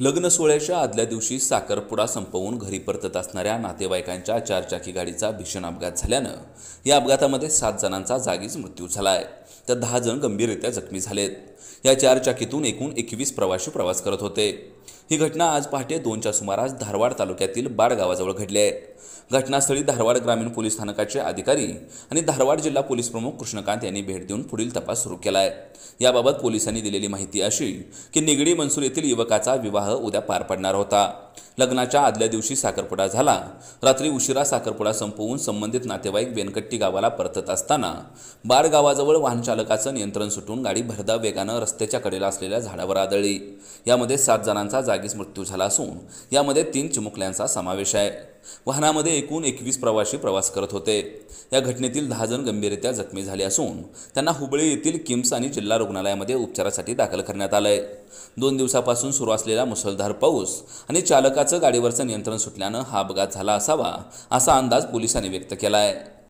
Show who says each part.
Speaker 1: लग्न सोहळ्याच्या आदल्या दिवशी साखरपुडा संपवून घरी परतत असणाऱ्या नातेवाईकांच्या चारचाकी गाडीचा भीषण अपघात झाल्यानं या अपघातामध्ये सात जणांचा जागीच मृत्यू झाला आहे तर दहा जण गंभीररित्या जखमी झालेत या चारचाकीतून एकूण एकवीस प्रवाशी प्रवास करत होते ही घटना आज पहाटे दोनच्या सुमारास धारवाड तालुक्यातील बाड गावाजवळ घडली आहे घटनास्थळी धारवाड ग्रामीण पोलीस स्थानकाचे अधिकारी आणि धारवाड जिल्हा पोलीस प्रमुख कृष्णकांत यांनी भेट देऊन पुढील तपास सुरू केला आहे याबाबत पोलिसांनी दिलेली माहिती अशी की निगडी मनसूर येथील युवकाचा विवाह उद्या पार पडणार होता लग्नाच्या आदल्या दिवशी साखरपुडा झाला रात्री उशिरा साखरपुडा संपवून संबंधित नातेवाईक वेनकट्टी गावाला परतत असताना बार गावाजवळ वाहनचालकाचं नियंत्रण सुटून गाडी भरदा वेगानं रस्त्याच्या कडेला असलेल्या झाडावर आदळली यामध्ये सात जणांचा जागीच मृत्यू झाला असून यामध्ये तीन चिमुकल्यांचा समावेश आहे वाहनामध्ये एकूण एकवीस प्रवाशी प्रवास करत होते या घटनेतील दहा जण गंभीररित्या जखमी झाले असून त्यांना हुबळी येथील किम्स आणि जिल्हा रुग्णालयामध्ये उपचारासाठी दाखल करण्यात आलंय दोन दिवसापासून सुरू असलेला मुसळधार पाऊस आणि चालका चालकाचं गाडीवरचं नियंत्रण सुटल्यानं हा अपघात झाला असावा असा अंदाज पोलिसांनी व्यक्त केला आहे